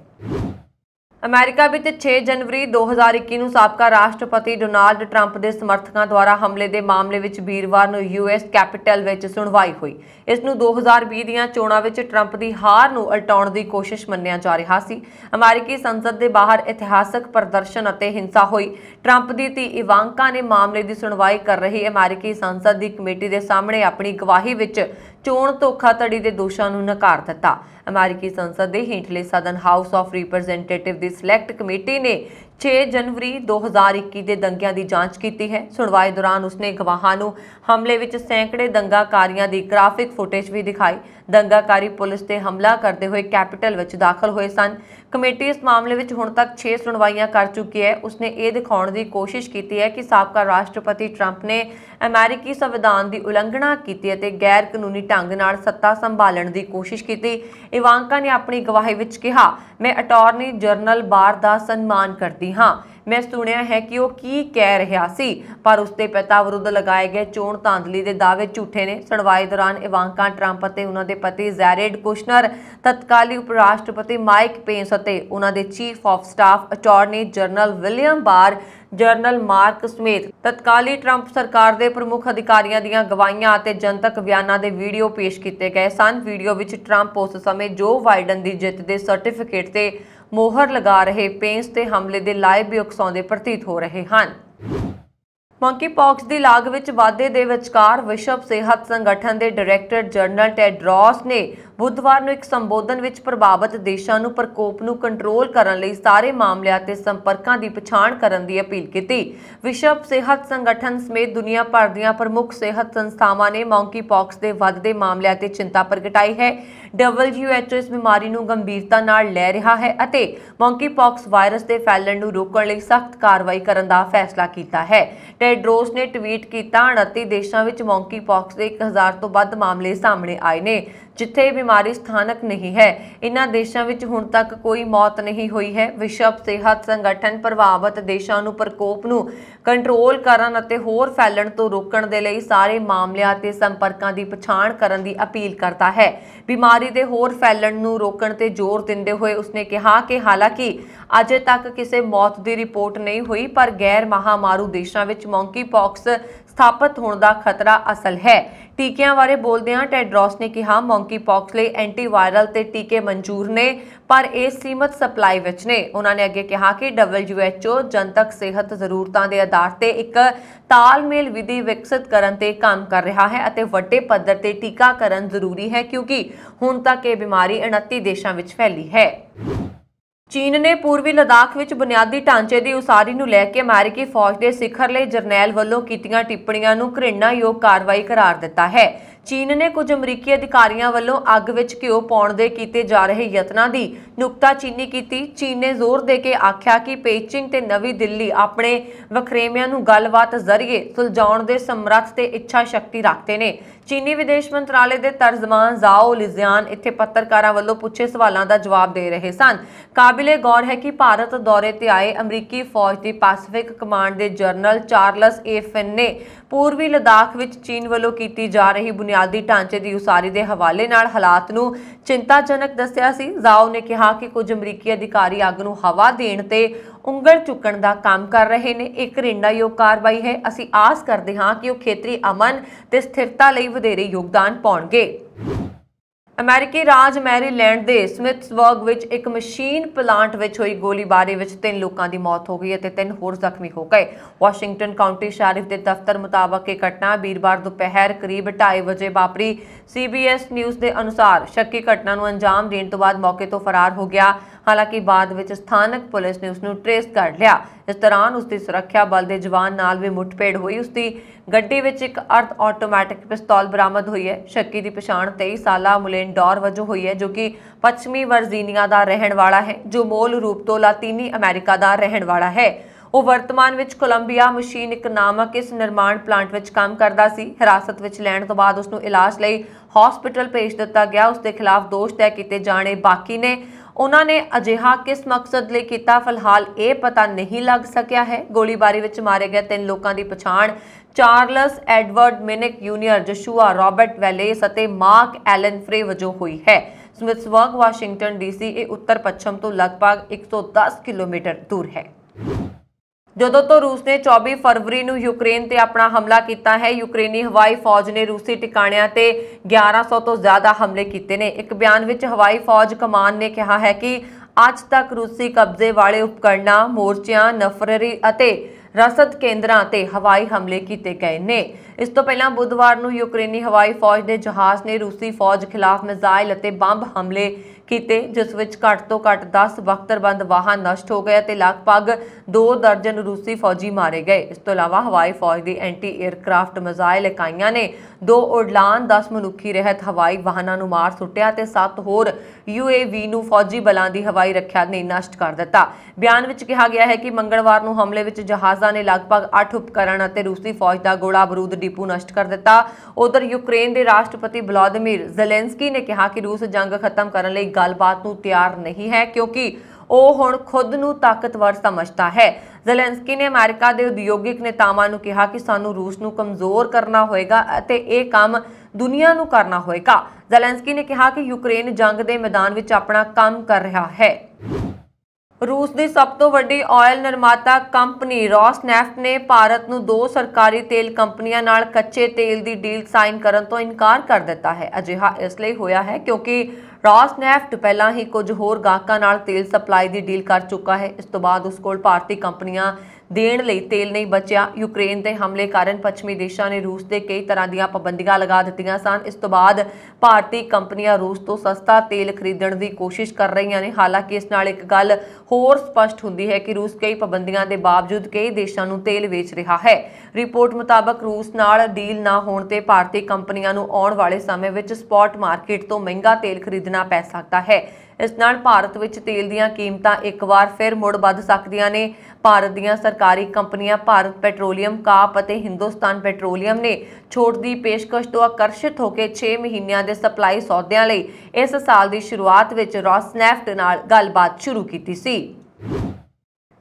ਅਮਰੀਕਾ ਵਿੱਚ 6 ਜਨਵਰੀ 2021 ਨੂੰ ਸਾਬਕਾ ਰਾਸ਼ਟਰਪਤੀ ਡੋਨਾਲਡ ਟਰੰਪ ਦੇ ਸਮਰਥਕਾਂ ਦੁਆਰਾ ਹਮਲੇ ਦੇ ਮਾਮਲੇ ਵਿੱਚ ਵੀਰਵਾਰ ਨੂੰ ਯੂਐਸ ਕੈਪੀਟਲ ਵਿੱਚ ਸੁਣਵਾਈ ਹੋਈ ਇਸ ਨੂੰ 2020 ਦੀਆਂ ਚੋਣਾਂ ਵਿੱਚ ਟਰੰਪ ਦੀ ਹਾਰ ਨੂੰ ਉਲਟਾਉਣ ਦੀ ਕੋਸ਼ਿਸ਼ ਮੰਨਿਆ ਜਾ ਰਿਹਾ ਸੀ ਅਮਰੀਕੀ ਸੰਸਦ ਦੇ ਬਾਹਰ ਇਤਿਹਾਸਕ ਪ੍ਰਦਰਸ਼ਨ ਅਤੇ ਹਿੰਸਾ ਹੋਈ ਟਰੰਪ ਦੀ ਧੀ ਇਵਾਂਕਾ ਨੇ ਮਾਮਲੇ ਦੀ ਸੁਣਵਾਈ ਕਰ ਰਹੀ ਅਮਰੀਕੀ ਸੰਸਦ ਦੀ ਕਮੇਟੀ ਦੇ ਸਾਹਮਣੇ ਆਪਣੀ ਗਵਾਹੀ ਵਿੱਚ ਚੋਣ ਧੋਖਾਧੜੀ ਦੇ ਦੋਸ਼ਾਂ ਨੂੰ ਨਕਾਰ ਦਿੱਤਾ ਅਮਰੀਕੀ ਸੰਸਦ ਦੇ ਹੇਠਲੇ ਸਦਨ ਹਾਊਸ ਆਫ ਰਿਪਰੈਜ਼ੈਂਟੇਟਿਵ ਦੀ ਸਿਲੈਕਟ ਕਮੇਟੀ ਨੇ 6 ਜਨਵਰੀ 2021 ਦੇ ਦੰਗਿਆਂ ਦੀ ਜਾਂਚ ਕੀਤੀ ਹੈ ਸੁਣਵਾਈ ਦੌਰਾਨ ਉਸਨੇ ਗਵਾਹਾਂ ਨੂੰ ਹਮਲੇ ਵਿੱਚ ਸੈਂਕੜੇ ਦੰਗਾਕਾਰੀਆਂ ਦੀ ਗ੍ਰਾਫਿਕ ਫੁਟੇਜ ਵੀ ਦਿਖਾਈ ਦੰਗਾਕਾਰੀ ਪੁਲਿਸ ਤੇ ਹਮਲਾ ਕਰਦੇ ਹੋਏ ਕੈਪੀਟਲ ਵਿੱਚ ਦਾਖਲ ਹੋਏ ਸਨ ਕਮੇਟੀ ਇਸ ਮਾਮਲੇ ਵਿੱਚ ਹੁਣ ਤੱਕ 6 ਸੁਣਵਾਈਆਂ ਕਰ ਚੁੱਕੀ ਹੈ ਉਸਨੇ ਇਹ ਦਿਖਾਉਣ ਦੀ ਕੋਸ਼ਿਸ਼ ਕੀਤੀ ਹੈ ਕਿ ਸਾਬਕਾ ਰਾਸ਼ਟਰਪਤੀ ਟਰੰਪ ਨੇ ਅਮਰੀਕੀ ਸੰਵਿਧਾਨ ਦੀ ਉਲੰਘਣਾ ਕੀਤੀ ਅਤੇ ਗੈਰ ਕਾਨੂੰਨੀ ਢੰਗ ਨਾਲ ਸੱਤਾ ਸੰਭਾਲਣ ਦੀ ਕੋਸ਼ਿਸ਼ ਕੀਤੀ ਇਵਾਂਕਾ ਨੇ ਆਪਣੀ ਗਵਾਹੀ ਵਿੱਚ ਕਿਹਾ ਮੈਂ ਅਟਾਰਨੀ ਜਨਰਲ ਬਾਰ ਦਾ ਸਨਮਾਨ ਕਰਦੀ ਹਾਂ ਮੈਂ ਸੁਣਿਆ ਹੈ ਕਿ ਉਹ ਕੀ ਕਹਿ ਰਿਹਾ ਸੀ ਪਰ ਉਸਦੇ ਪਿਤਾ ਵਿਰੁੱਧ ਲਗਾਏ ਗਏ ਚੋਣ ਤਾਂਦਲੀ ਦੇ ਦਾਅਵੇ ਝੂਠੇ ਨੇ ਸੁਣਵਾਈ ਦੌਰਾਨ ਇਵਾਂਕਾ ਟਰੰਪ ਅਤੇ ਉਹਨਾਂ ਦੇ ਪਤੀ ਜ਼ੈਰੇਡ ਕੁਸ਼ਨਰ ਤਤਕਾਲੀ ਉਪ ਰਾਸ਼ਟਰਪਤੀ ਮਾਈਕ ਪੇਂਸ ਅਤੇ ਉਹਨਾਂ ਦੇ chief of staff attorney general William Barr general Mark ਸਮੇਤ ਤਤਕਾਲੀ ਟਰੰਪ ਸਰਕਾਰ ਦੇ ਪ੍ਰਮੁੱਖ ਅਧਿਕਾਰੀਆਂ ਦੀਆਂ ਗਵਾਹੀਆਂ ਅਤੇ ਜਨਤਕ ਬਿਆਨਾਂ ਦੇ ਵੀਡੀਓ ਪੇਸ਼ ਕੀਤੇ ਗਏ ਸਨ ਵੀਡੀਓ ਵਿੱਚ ਟਰੰਪ ਉਸ ਸਮੇਂ ਜੋ ਵਾਈਡਨ ਦੀ ਜਿੱਤ ਦੇ ਸਰਟੀਫਿਕੇਟ ਤੇ ਮੋਹਰ ਲਗਾ ਰਹੇ ਪੇਂਸ ਤੇ ਹਮਲੇ ਦੇ ਲਾਇਬ ਵੀ ਉਕਸਾਉਂਦੇ ਪ੍ਰਤੀਤ ਹੋ ਰਹੇ ਹਨ ਪੌਕਸ ਦੀ ਲਾਗ ਵਿੱਚ ਵਾਧੇ ਦੇ ਵਿਚਕਾਰ ਵਿਸ਼ਵ ਸਿਹਤ ਸੰਗਠਨ ਦੇ ਡਾਇਰੈਕਟਰ ਜਨਰਲ ਟੈਡਰੋਸ ਨੇ ਬੁੱਧਵਾਰ ਨੂੰ ਇੱਕ ਸੰਬੋਧਨ ਵਿੱਚ ਪ੍ਰਭਾਵਿਤ ਦੇਸ਼ਾਂ ਨੂੰ ਪ੍ਰਕੋਪ ਨੂੰ ਕੰਟਰੋਲ ਕਰਨ ਲਈ ਸਾਰੇ ਮਾਮਲਿਆਂ ਤੇ ਸੰਪਰਕਾਂ ਦੀ ਪਛਾਣ ਕਰਨ ਦੀ ਅਪੀਲ ਕੀਤੀ ਵਿਸ਼ਵ ਸਿਹਤ ਸੰਗਠਨ ਸਮੇਤ ਦੁਨੀਆ ਭਰ ਦੀਆਂ ਪ੍ਰਮੁੱਖ ਸਿਹਤ ਸੰਸਥਾਵਾਂ ਨੇ ਪੌਕਸ ਦੇ ਵੱਧਦੇ ਮਾਮਲਿਆਂ ਤੇ ਚਿੰਤਾ ਪ੍ਰਗਟਾਈ ਹੈ WHO ਇਸ ਬਿਮਾਰੀ ਨੂੰ ਗੰਭੀਰਤਾ ਨਾਲ ਲੈ ਰਿਹਾ ਹੈ ਅਤੇ ਪੌਕਸ ਵਾਇਰਸ ਦੇ ਫੈਲਣ ਨੂੰ ਰੋਕਣ ਲਈ ਸਖਤ ਕਾਰਵਾਈ ਕਰਨ ਦਾ ਫੈਸਲਾ ਕੀਤਾ ਹੈ ਟੈਡਰੋਸ ਨੇ ਟਵੀਟ ਕੀਤਾ 29 ਦੇਸ਼ਾਂ ਵਿੱਚ ਪੌਕਸ ਦੇ 1000 ਤੋਂ ਵੱਧ ਮਾਮਲੇ ਸਾਹਮਣੇ ਆਏ ਨੇ ਜਿੱਥੇ ਇਹ ਬਿਮਾਰੀ ਸਥਾਨਕ ਨਹੀਂ ਹੈ ਇਨ੍ਹਾਂ ਦੇਸ਼ਾਂ ਵਿੱਚ ਹੁਣ ਤੱਕ ਕੋਈ ਮੌਤ ਨਹੀਂ ਹੋਈ ਹੈ ਵਿਸ਼ਵ ਸਿਹਤ ਸੰਗਠਨ ਪ੍ਰਭਾਵਿਤ ਦੇਸ਼ਾਂ ਨੂੰ ਪ੍ਰਕੋਪ ਨੂੰ ਕੰਟਰੋਲ ਕਰਨ ਅਤੇ ਹੋਰ ਫੈਲਣ ਤੋਂ ਰੋਕਣ ਦੇ ਲਈ ਸਾਰੇ ਮਾਮਲਿਆਂ ਅਤੇ ਸੰਪਰਕਾਂ ਦੀ ਪਛਾਣ ਕਰਨ ਦੀ ਅਪੀਲ ਕਰਦਾ ਹੈ ਬਿਮਾਰੀ ਦੇ ਹੋਰ ਫੈਲਣ ਨੂੰ ਰੋਕਣ ਤੇ ਜ਼ੋਰ ਦਿੰਦੇ ਹੋਏ ਉਸਨੇ ਕਿਹਾ ਕਿ ਹਾਲਾਂਕਿ ਅਜੇ ਤੱਕ ਕਿਸੇ ਮੌਤ ਦੀ ਰਿਪੋਰਟ ਨਹੀਂ ਹੋਈ ਪਰ ਗੈਰ ਮਹਾਮਾਰੂ ਦੇਸ਼ਾਂ ਵਿੱਚ ਮੰਕੀ ਪੌਕਸ ਸਥਾਪਿਤ ਹੋਣ ਦਾ ਖਤਰਾ ਅਸਲ ਹੈ ਟੀਕਿਆਂ ਬਾਰੇ ਬੋਲਦਿਆਂ ਟੈਡਰੋਸ ਨੇ ਕਿਹਾ ਮੰਕੀ ਪੌਕਸ ਲਈ ਐਂਟੀਵਾਇਰਲ ਤੇ ਟੀਕੇ ਮਨਜ਼ੂਰ ਨੇ ਪਰ ਇਹ ਸੀਮਤ ਸਪਲਾਈ ਵਿੱਚ ਨੇ ਉਹਨਾਂ ਨੇ ਅੱਗੇ ਕਿਹਾ ਕਿ WHO ਜਨਤਕ ਸਿਹਤ ਜ਼ਰੂਰਤਾਂ ਦੇ ਆਧਾਰ ਤੇ ਇੱਕ ਤਾਲਮੇਲ ਵਿਧੀ ਵਿਕਸਿਤ ਕਰਨ ਤੇ ਕੰਮ ਕਰ ਰਿਹਾ ਹੈ ਅਤੇ ਵੱਡੇ ਪੱਧਰ ਤੇ ਟੀਕਾਕਰਨ ਜ਼ਰੂਰੀ ਹੈ ਕਿਉਂਕਿ ਹੁਣ ਤੱਕ ਇਹ ਬਿਮਾਰੀ 29 ਦੇਸ਼ਾਂ ਵਿੱਚ ਫੈਲੀ ਹੈ ਚੀਨ ਨੇ ਪੂਰਬੀ ਲਦਾਖ ਵਿੱਚ ਬੁਨਿਆਦੀ ਢਾਂਚੇ ਦੀ ਉਸਾਰੀ ਨੂੰ ਲੈ ਕੇ ਅਮਰੀਕੀ ਫੌਜ ਦੇ ਸਿਖਰਲੇ ਜਰਨੈਲ ਵੱਲੋਂ ਕੀਤੀਆਂ ਟਿੱਪਣੀਆਂ ਨੂੰ ਘ੍ਰਿਣਾਯੋਗ ਕਾਰਵਾਈ ਕਰਾਰ ਦਿੱਤਾ ਹੈ ਚੀਨ ਨੇ ਕੁਝ ਅਮਰੀਕੀ ਅਧਿਕਾਰੀਆਂ ਵੱਲੋਂ ਅੱਗ ਵਿੱਚ ਘਿਓ ਪਾਉਣ ਦੇ ਕੀਤੇ ਜਾ ਰਹੇ ਯਤਨਾਂ ਦੀ ਨੁਕਤਾਚੀਨੀ ਕੀਤੀ ਚੀਨ ਨੇ ਜ਼ੋਰ ਦੇ ਕੇ ਆਖਿਆ ਕਿ ਪੇਚਿੰਗ ਤੇ ਨਵੀਂ ਦਿੱਲੀ ਆਪਣੇ ਵਖਰੇਵਿਆਂ ਨੂੰ ਗੱਲਬਾਤ ਜ਼ਰੀਏ ਸੁਲਝਾਉਣ ਦੇ ਸਮਰੱਥ ਤੇ ਇੱਛਾ ਸ਼ਕਤੀ ਰੱਖਦੇ ਨੇ ਚੀਨੀ ਵਿਦੇਸ਼ ਮੰਤਰਾਲੇ ਦੇ ਤਰਜਮਾਨ ਜ਼ਾਓ ਲਿਜ਼ਿਆਨ ਇੱਥੇ ਪੱਤਰਕਾਰਾਂ ਵੱਲੋਂ ਪੁੱਛੇ ਸਵਾਲਾਂ ਦਾ ਜਵਾਬ ਦੇ ਰਹੇ ਸਨ ਕਾਬਿਲੇ ਗੌਰ ਹੈ ਕਿ ਭਾਰਤ ਦੌਰੇ ਤੇ ਆਏ ਅਮਰੀਕੀ ਫੌਜ ਦੀ ਪੈਸੀਫਿਕ ਕਮਾਂਡ ਦੇ ਜਨਰਲ ਚਾਰਲਸ ਏ ਫਿਨ ਨੇ ਪੂਰਬੀ ਲਦਾਖ ਵਿੱਚ ਚੀਨ ਵੱਲੋਂ ਕੀਤੀ ਜਾ ਰਹੀ ਬੁਨਿਆਦੀ ਢਾਂਚੇ ਦੀ ਉਸਾਰੀ ਦੇ ਹਵਾਲੇ ਨਾਲ ਹਾਲਾਤ ਨੂੰ ਚਿੰਤਾਜਨਕ ਦੱਸਿਆ ਸੀ ਜ਼ਾਓ ਨੇ ਕਿਹਾ ਕਿ ਕੁਝ ਅਮਰੀਕੀ ਅਧਿਕਾਰੀ ਅੱਗ ਨੂੰ ਹਵਾ ਦੇਣ ਤੇ ਉਂਗਲ ਚੁੱਕਣ ਦਾ ਕੰਮ ਕਰ ਰਹੇ ਨੇ ਇੱਕ ਰਿੰਡਾਯੋਗ ਕਾਰਵਾਈ ਹੈ ਅਸੀਂ ਆਸ ਕਰਦੇ ਹਾਂ ਕਿ ਉਹ ਖੇਤਰੀ ਅਮਨ ਤੇ ਸਥਿਰਤਾ ਲਈ ਵਧੇਰੇ ਯੋਗਦਾਨ ਪਾਉਣਗੇ ਅਮਰੀਕੀ ਰਾਜ ਮੈਰੀਲੈਂਡ ਦੇ ਸਮਿਥਸਬਰਗ ਵਿੱਚ ਇੱਕ ਮਸ਼ੀਨ ਪਲਾਂਟ ਵਿੱਚ ਹੋਈ ਗੋਲੀਬਾਰੀ ਵਿੱਚ ਤਿੰਨ ਲੋਕਾਂ ਦੀ ਮੌਤ ਹੋ ਗਈ ਅਤੇ ਤਿੰਨ ਹੋਰ ਜ਼ਖਮੀ ਹੋ ਗਏ ਵਾਸ਼ਿੰਗਟਨ ਕਾਉਂਟੀ ਸ਼ਾਰਿਫ ਦੇ ਦਫ਼ਤਰ ਮੁਤਾਬਕ ਇਹ ਘਟਨਾ ਵੀਰਵਾਰ ਦੁਪਹਿਰ ਕਰੀਬ 2:30 ਵਜੇ ਵਾਪਰੀ ਸੀਬੀਐਸ ਨਿਊਜ਼ ਦੇ ਅਨੁਸਾਰ ਸ਼ੱਕੀ ਘਟਨਾ ਨੂੰ ਅੰਜਾਮ ਦੇਣ ਤੋਂ ਬਾਅਦ ਮੌਕੇ ਤੋਂ ਫਰਾਰ ਹੋ ਗਿਆ ਹਾਲਾਂਕਿ ਬਾਅਦ ਵਿੱਚ ਸਥਾਨਕ ਪੁਲਿਸ ਨੇ ਉਸ ਨੂੰ ਟ੍ਰੇਸ ਕਰ ਲਿਆ ਇਸ ਦੌਰਾਨ ਉਸ ਦੀ ਸੁਰੱਖਿਆ ਬਲ ਦੇ ਜਵਾਨ ਨਾਲ ਵੀ ਮੁੱਠਭੇੜ ਹੋਈ ਉਸ ਦੀ ਗੱਡੀ ਵਿੱਚ ਇੱਕ ਅਰਧ ਆਟੋਮੈਟਿਕ ਪਿਸਤੌਲ ਬਰਾਮਦ ਹੋਈ ਹੈ ਸ਼ੱਕੀ ਦੀ ਪਛਾਣ 23 ਸਾਲਾ ਮੁਲੇਨ ਡੌਰ ਵਜੋਂ ਹੋਈ ਹੈ ਜੋ ਕਿ ਪੱਛਮੀ ਵਰਜੀਨੀਆ ਦਾ ਰਹਿਣ ਵਾਲਾ ਹੈ ਜੋ ਮੂਲ ਰੂਪ ਤੋਂ ਲਾਤੀਨੀ ਅਮਰੀਕਾ ਦਾ ਰਹਿਣ ਵਾਲਾ ਹੈ ਉਹ ਵਰਤਮਾਨ ਵਿੱਚ ਕੋਲੰਬੀਆ ਮਸ਼ੀਨ ਇੱਕ ਨਾਮਕ ਇਸ ਨਿਰਮਾਣ ਪਲਾਂਟ ਵਿੱਚ ਕੰਮ ਕਰਦਾ ਸੀ ਹਿਰਾਸਤ ਵਿੱਚ ਲੈਣ ਤੋਂ ਬਾਅਦ ਉਸ ਨੂੰ ਇਲਾਜ ਲਈ ਹਸਪੀਟਲ ਭੇਜ ਦਿੱਤਾ ਗਿਆ ਉਸ ਦੇ ਖਿਲਾਫ ਦੋਸ਼ ਤੈਅ ਕੀਤੇ ਜਾਣੇ ਬਾਕੀ ਨੇ ਉਹਨਾਂ ਨੇ ਅਜਿਹਾ ਕਿਸ ਮਕਸਦ ਲਈ ਕੀਤਾ ਫਿਲਹਾਲ ਇਹ ਪਤਾ ਨਹੀਂ ਲੱਗ ਸਕਿਆ ਹੈ ਗੋਲੀਬਾਰੀ ਵਿੱਚ ਮਾਰੇ ਗਏ ਤਿੰਨ ਲੋਕਾਂ ਦੀ ਪਛਾਣ Charles Edward Minnick junior Joshua Robert Wallace ਅਤੇ ਮਾਰਕ ਐਲਨ ਫਰੇ ਵਜੋਂ ਹੋਈ ਹੈ ਸਮਿਥਸਬਰਗ ਵਾਸ਼ਿੰਗਟਨ ਡੀਸੀ ਇਹ ਉੱਤਰ ਪੱਛਮ ਤੋਂ ਲਗਭਗ 110 ਕਿਲੋਮੀਟਰ ਦੂਰ ਹੈ ਜਦੋਂ ਤੋਂ ਰੂਸ ਨੇ 24 ਫਰਵਰੀ ਨੂੰ ਯੂਕਰੇਨ ਤੇ ਆਪਣਾ ਹਮਲਾ ਕੀਤਾ ਹੈ ਯੂਕਰੇਨੀ ਹਵਾਈ ਫੌਜ ਨੇ ਰੂਸੀ ਟਿਕਾਣਿਆਂ ਤੇ 1100 ਤੋਂ ਜ਼ਿਆਦਾ ਹਮਲੇ ਕੀਤੇ ਨੇ ਇੱਕ ਬਿਆਨ ਵਿੱਚ ਹਵਾਈ ਫੌਜ ਕਮਾਨ ਨੇ ਕਿਹਾ ਹੈ ਕਿ ਅੱਜ ਤੱਕ ਰੂਸੀ ਕਬਜ਼ੇ ਵਾਲੇ ਉਪਕਰਣਾਂ ਮੋਰਚਿਆਂ ਨਫਰਰੀ ਅਤੇ ਰਸਦ ਕੇਂਦਰਾਂ ਤੇ ਹਵਾਈ ਹਮਲੇ ਕੀਤੇ ਗਏ ਨੇ ਇਸ ਤੋਂ ਪਹਿਲਾਂ ਬੁੱਧਵਾਰ ਨੂੰ ਯੂਕਰੇਨੀ ਹਵਾਈ ਫੌਜ ਦੇ ਜਹਾਜ਼ ਨੇ ਰੂਸੀ ਫੌਜ ਖਿਲਾਫ ਮਿਜ਼ਾਈਲ ਅਤੇ ਬੰਬ ਹਮਲੇ ਕੀਤੇ ਜਿਸ ਵਿੱਚ ਘੱਟ ਤੋਂ ਘੱਟ 10 ਵਕਤਰਬੰਦ ਵਾਹਨ ਨਸ਼ਟ ਹੋ ਗਏ ਅਤੇ ਲਗਭਗ 2 ਦਰਜਨ ਰੂਸੀ ਫੌਜੀ ਮਾਰੇ ਗਏ ਇਸ ਤੋਂ ਇਲਾਵਾ ਹਵਾਈ ਫੌਜ ਦੀ ਐਂਟੀ 에ਅਰਕ੍ਰਾਫਟ ਮਜ਼ਾਇਲ ਇਕਾਈਆਂ ਨੇ ਦੋ ਉਡਲਾਨ 10 ਮਨੁੱਖੀ ਰਹਿਤ ਹਵਾਈ ਵਾਹਨਾਂ ਨੂੰ ਮਾਰ ਸੁੱਟਿਆ ਤੇ 7 ਹੋਰ ਯੂਏਵੀ ਨੂੰ ਫੌਜੀ ਬਲਾਂ ਦੀ ਹਵਾਈ ਰੱਖਿਆ ਨੇ ਨਸ਼ਟ ਕਰ ਦਿੱਤਾ ਬਿਆਨ ਵਿੱਚ ਕਿਹਾ ਗਿਆ ਹੈ ਕਿ ਮੰਗਲਵਾਰ ਨੂੰ ਹਮਲੇ ਵਿੱਚ ਜਹਾਜ਼ਾਂ ਨੇ ਲਗਭਗ 8 ਉਪਕਰਣ ਅਤੇ ਰੂਸੀ ਫੌਜ ਦਾ ਗੋਲਾ ਬਰੂਦ ਡਿਪੂ ਨਸ਼ਟ ਕਰ ਦਿੱਤਾ ਉਧਰ ਯੂਕਰੇਨ ਦੇ ਰਾਸ਼ਟਰਪਤੀ ਬਲੋਦਮੀਰ ਜ਼ੈਲੈਂਸਕੀ ਨੇ ਕਿਹਾ ਕਿ ਰੂਸ ਜੰਗ ਖਤਮ ਕਰਨ ਲਈ ਗੱਲਬਾਤ ਨੂੰ ਤਿਆਰ ਨਹੀਂ ਹੈ ਕਿਉਂਕਿ ਉਹ ਹੁਣ ਖੁਦ ਨੂੰ ਤਾਕਤਵਰ ਸਮਝਦਾ ਹੈ ਜ਼ੈਲੈਂਸਕੀ ਨੇ ਅਮਰੀਕਾ ਦੇ ਉਦਯੋਗਿਕ ਨੇਤਾਵਾਂ ਨੂੰ ਕਿਹਾ ਕਿ ਸਾਨੂੰ ਰੂਸ ਨੂੰ ਕਮਜ਼ੋਰ ਕਰਨਾ ਹੋਵੇਗਾ ਅਤੇ ਇਹ ਕੰਮ ਦੁਨੀਆ ਨੂੰ ਕਰਨਾ ਹੋਵੇਗਾ ਜ਼ੈਲੈਂਸਕੀ ਨੇ ਕਿਹਾ ਕਿ ਯੂਕਰੇਨ ਜੰਗ ਦੇ ਮੈਦਾਨ ਵਿੱਚ ਆਪਣਾ ਕੰਮ ਕਰ ਰਿਹਾ ਹੈ ਰੂਸ ਦੀ ਸਭ ਤੋਂ ਵੱਡੀ ਆਇਲ ਨਿਰਮਾਤਾ ਕੰਪਨੀ ਰੋਸਨੈਫਟ ਨੇ ਭਾਰਤ ਨੂੰ ਦੋ ਸਰਕਾਰੀ ਤੇਲ ਕੰਪਨੀਆਂ ਨਾਲ ਕੱਚੇ ਤੇਲ ਦੀ ਡੀਲ ਸਾਈਨ ਕਰਨ ਤੋਂ ਇਨਕਾਰ ਕਰ ਦਿੱਤਾ ਹੈ ਅਜਿਹਾ ਇਸ ਲਈ ਹੋਇਆ ਹੈ ਕਿਉਂਕਿ ਰੋਸਨੈਫਟ ਤੋਂ ਪਹਿਲਾਂ ਹੀ ਕੁਝ ਹੋਰ ਗਾਹਕਾਂ ਨਾਲ ਤੇਲ ਸਪਲਾਈ ਦੀ ਡੀਲ ਕਰ ਚੁੱਕਾ ਹੈ ਇਸ ਤੋਂ ਬਾਅਦ ਉਸ ਕੋਲ ਭਾਰਤੀ ਕੰਪਨੀਆਂ ਦੇਣ ਲਈ ਤੇਲ ਨਹੀਂ ਬਚਿਆ ਯੂਕਰੇਨ ਦੇ ਹਮਲੇ ਕਾਰਨ ਪੱਛਮੀ ਦੇਸ਼ਾਂ ਨੇ ਰੂਸ ਦੇ ਕਈ ਤਰ੍ਹਾਂ ਦੀਆਂ ਪਾਬੰਦੀਆਂ ਲਗਾ ਦਿੱਤੀਆਂ ਸਨ ਇਸ ਤੋਂ ਬਾਅਦ ਭਾਰਤੀ ਕੰਪਨੀਆਂ ਰੂਸ ਤੋਂ ਸਸਤਾ ਤੇਲ ਖਰੀਦਣ ਦੀ ਕੋਸ਼ਿਸ਼ ਕਰ ਰਹੀਆਂ ਨੇ ਹਾਲਾਂਕਿ ਇਸ ਨਾਲ ਇੱਕ ਗੱਲ ਹੋਰ ਸਪਸ਼ਟ ਹੁੰਦੀ ਹੈ ਕਿ ਰੂਸ ਕਈ ਪਾਬੰਦੀਆਂ ਦੇ ਬਾਵਜੂਦ ਕਈ ਦੇਸ਼ਾਂ ਨੂੰ ਤੇਲ ਵੇਚ ਰਿਹਾ ਹੈ ਰਿਪੋਰਟ ਮੁਤਾਬਕ ਰੂਸ ਨਾਲ ਡੀਲ ਨਾ ਹੋਣ ਤੇ ਭਾਰਤੀ ਕੰਪਨੀਆਂ ਨੂੰ ਆਉਣ ਵਾਲੇ ਸਮੇਂ ਵਿੱਚ ਸਪੌਟ ਮਾਰਕੀਟ ਤੋਂ ਮਹਿੰਗਾ ਤੇਲ ਖਰੀਦਣਾ ਪੈ ਸਕਦਾ ਹੈ ਇਸ ਨਾਲ ਭਾਰਤ ਵਿੱਚ ਤੇਲ ਦੀਆਂ ਕੀਮਤਾਂ ਇੱਕ ਵਾਰ ਫਿਰ ਮੁੜ ਵੱਧ ਸਕਦੀਆਂ ਨੇ ਭਾਰਤ ਦੀਆਂ ਸਰਕਾਰੀ ਕੰਪਨੀਆਂ ਭਾਰਤ ਪੈਟਰੋਲੀਅਮ ਕਾਪ ਅਤੇ ਹਿੰਦੁਸਤਾਨ ਪੈਟਰੋਲੀਅਮ ਨੇ ਛੋਟ ਦੀ ਪੇਸ਼ਕਸ਼ ਤੋਂ ਆਕਰਸ਼ਿਤ ਹੋ ਕੇ 6 ਮਹੀਨਿਆਂ ਦੇ ਸਪਲਾਈ ਸੌਦਿਆਂ ਲਈ ਇਸ ਸਾਲ ਦੀ ਸ਼ੁਰੂਆਤ ਵਿੱਚ ਰੌਸਨੈਫਟ ਨਾਲ ਗੱਲਬਾਤ ਸ਼ੁਰੂ ਕੀਤੀ ਸੀ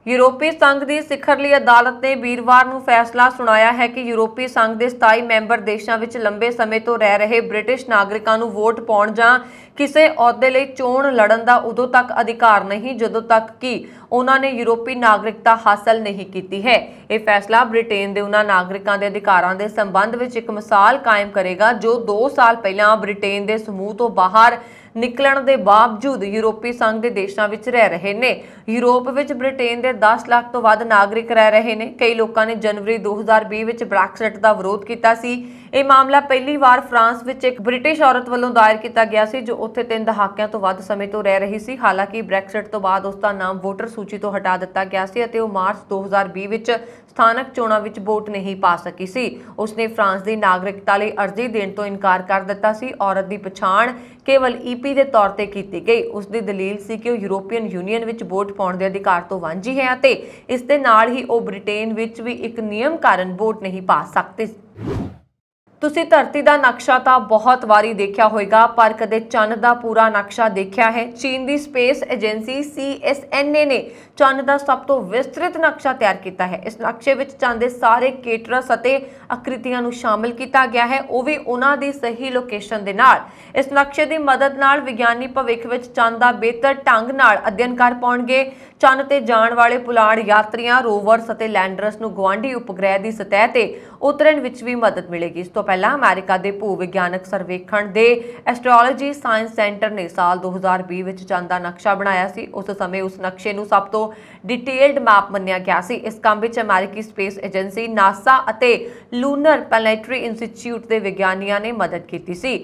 ਯੂਰਪੀ ਸੰਘ ਦੀ ਸਿਖਰਲੀ ਅਦਾਲਤ ਨੇ ਵੀਰਵਾਰ ਨੂੰ ਫੈਸਲਾ ਸੁਣਾਇਆ ਹੈ ਕਿ ਯੂਰਪੀ ਸੰਘ ਦੇ 27 ਮੈਂਬਰ ਦੇਸ਼ਾਂ ਵਿੱਚ ਲੰਬੇ ਸਮੇਂ ਤੋਂ ਰਹਿ ਰਹੇ ਬ੍ਰਿਟਿਸ਼ ਨਾਗਰਿਕਾਂ ਨੂੰ ਵੋਟ ਪਾਉਣ ਜਾਂ ਕਿਸੇ ਅਹੁਦੇ ਲਈ ਚੋਣ ਲੜਨ ਦਾ ਉਦੋਂ ਤੱਕ ਅਧਿਕਾਰ ਨਹੀਂ ਜਦੋਂ ਤੱਕ ਕਿ ਉਹਨਾਂ ਨੇ ਯੂਰਪੀ ਨਾਗਰਿਕਤਾ ਹਾਸਲ ਨਹੀਂ ਕੀਤੀ ਹੈ ਇਹ ਫੈਸਲਾ ਬ੍ਰਿਟੇਨ ਦੇ ਉਹਨਾਂ ਨਾਗਰਿਕਾਂ ਦੇ ਅਧਿਕਾਰਾਂ ਦੇ ਸੰਬੰਧ ਵਿੱਚ ਇੱਕ ਮਿਸਾਲ ਕਾਇਮ ਕਰੇਗਾ ਜੋ 2 ਸਾਲ ਪਹਿਲਾਂ ਬ੍ਰਿਟੇਨ ਦੇ ਸਮੂਹ ਤੋਂ ਬਾਹਰ ਨਿਕਲਣ ਦੇ ਬਾਵਜੂਦ ਯੂਰੋਪੀ ਸੰਘ ਦੇ ਦੇਸ਼ਾਂ ਵਿੱਚ ਰਹਿ ਰਹੇ ਨੇ ਯੂਰਪ ਵਿੱਚ ਬ੍ਰਿਟੇਨ ਦੇ 10 ਲੱਖ ਤੋਂ ਵੱਧ ਨਾਗਰਿਕ ਰਹਿ ਰਹੇ ਨੇ ਕਈ ਲੋਕਾਂ ਨੇ ਜਨਵਰੀ 2020 ਵਿੱਚ ਬ੍ਰੈਕਸਿਟ ਦਾ ਵਿਰੋਧ ਕੀਤਾ ਸੀ ਇਹ ਮਾਮਲਾ ਪਹਿਲੀ ਵਾਰ ਫਰਾਂਸ ਵਿੱਚ ਇੱਕ ਬ੍ਰਿਟਿਸ਼ ਔਰਤ ਵੱਲੋਂ ਦਾਇਰ ਕੀਤਾ ਗਿਆ ਸੀ ਜੋ ਉੱਥੇ ਤਿੰਨ ਦਹਾਕਿਆਂ ਤੋਂ ਵੱਧ ਸਮੇਂ ਤੋਂ ਰਹਿ ਰਹੀ ਸੀ ਹਾਲਾਂਕਿ ਬ੍ਰੈਕਸਿਟ ਤੋਂ ਬਾਅਦ ਉਸ ਦਾ ਨਾਮ ਵੋਟਰ ਸੂਚੀ ਤੋਂ ਹਟਾ ਦਿੱਤਾ ਗਿਆ ਸੀ ਅਤੇ ਉਹ ਮਾਰਚ 2020 ਵਿੱਚ ਸਥਾਨਕ ਚੋਣਾਂ ਵਿੱਚ ਵੋਟ ਨਹੀਂ ਪਾ ਸਕੀ ਸੀ ਉਸਨੇ ਫਰਾਂਸ ਦੀ ਨਾਗਰਿਕਤਾ ਲਈ ਅਰਜ਼ੀ ਦੇਣ ਤੋਂ ਇਨਕਾਰ ਕਰ ਦਿੱਤਾ ਸੀ ਔਰਤ ਦੀ ਪਛਾਣ ਕੇਵਲ ਈਪੀ ਦੇ ਤੌਰ ਤੇ ਕੀਤੀ ਗਈ ਉਸ ਦੀ ਦਲੀਲ ਸੀ ਕਿ ਉਹ ਯੂਰੋਪੀਅਨ ਯੂਨੀਅਨ ਵਿੱਚ ਵੋਟ ਪਾਉਣ ਦੇ ਅਧਿਕਾਰ ਤੋਂ ਵਾਂਝੀ ਹੈ ਅਤੇ ਇਸ ਦੇ ਨਾਲ ਹੀ ਉਹ ਬ੍ਰਿਟੇਨ ਵਿੱਚ ਵੀ ਇੱਕ ਨਿਯਮ ਕਾਰਨ ਵੋਟ ਨਹੀਂ ਪਾ ਸਕਦੇ ਤੁਸੀਂ ਧਰਤੀ ਦਾ ਨਕਸ਼ਾ ਤਾਂ ਬਹੁਤ ਵਾਰੀ ਦੇਖਿਆ ਹੋਵੇਗਾ ਪਰ ਕਦੇ ਚੰਨ ਦਾ ਪੂਰਾ ਨਕਸ਼ਾ ਦੇਖਿਆ ਹੈ ਚੀਨ ਦੀ ਸਪੇਸ ਏਜੰਸੀ CSNA ਨੇ ਚੰਨ ਦਾ ਸਭ ਤੋਂ ਵਿਸਤ੍ਰਿਤ ਨਕਸ਼ਾ ਤਿਆਰ ਕੀਤਾ ਹੈ ਇਸ ਨਕਸ਼ੇ ਵਿੱਚ ਚੰਨ ਦੇ ਸਾਰੇ ਕੇਟਰਸ ਅਤੇ ਆਕ੍ਰਿਤੀਆਂ ਨੂੰ ਸ਼ਾਮਲ ਕੀਤਾ ਗਿਆ ਹੈ ਉਹ ਵੀ ਉਹਨਾਂ ਦੀ ਸਹੀ ਲੋਕੇਸ਼ਨ ਦੇ ਨਾਲ ਇਸ ਨਕਸ਼ੇ ਦੀ ਮਦਦ ਨਾਲ ਵਿਗਿਆਨੀ ਭਵਿੱਖ ਵਿੱਚ ਚੰਨ ਦਾ ਬਿਹਤਰ ਢੰਗ ਨਾਲ ਅਧਿਐਨ ਕਰ ਪਾਉਣਗੇ ਚੰਨ ਤੇ ਜਾਣ ਵਾਲੇ ਪੁਲਾੜ ਯਾਤਰੀਆਂ ਰੋਵਰਸ ਅਤੇ ਲੈਂਡਰਸ ਨੂੰ ਗਵਾਂਢੀ ਉਪਗ੍ਰਹਿ ਦੀ ਸਤਹ ਤੇ ਉਤਰਨ ਵਿੱਚ ਵੀ ਮਦਦ ਮਿਲੇਗੀ ਇਸ ਤੋਂ ਪਹਿਲਾਂ ਅਮਰੀਕਾ ਦੇ ਭੂ ਵਿਗਿਆਨਕ ਸਰਵੇਖਣ ਦੇ ਐਸਟ੍ਰੋਲੋਜੀ ਸਾਇੰਸ ਸੈਂਟਰ ਨੇ ਸਾਲ 2020 ਵਿੱਚ ਚੰਦ ਦਾ ਨਕਸ਼ਾ ਬਣਾਇਆ ਸੀ ਉਸ ਸਮੇਂ ਉਸ ਨਕਸ਼ੇ ਨੂੰ ਸਭ ਤੋਂ ਡਿਟੇਲਡ ਮੈਪ ਮੰਨਿਆ ਗਿਆ ਸੀ ਇਸ ਕੰਮ ਵਿੱਚ ਅਮਰੀਕੀ ਸਪੇਸ ਏਜੰਸੀ ਨਾਸਾ ਅਤੇ ਲੂਨਰ ਪਲੈਨੇਟਰੀ ਇੰਸਟੀਚਿਊਟ ਦੇ ਵਿਗਿਆਨੀਆਂ ਨੇ ਮਦਦ ਕੀਤੀ ਸੀ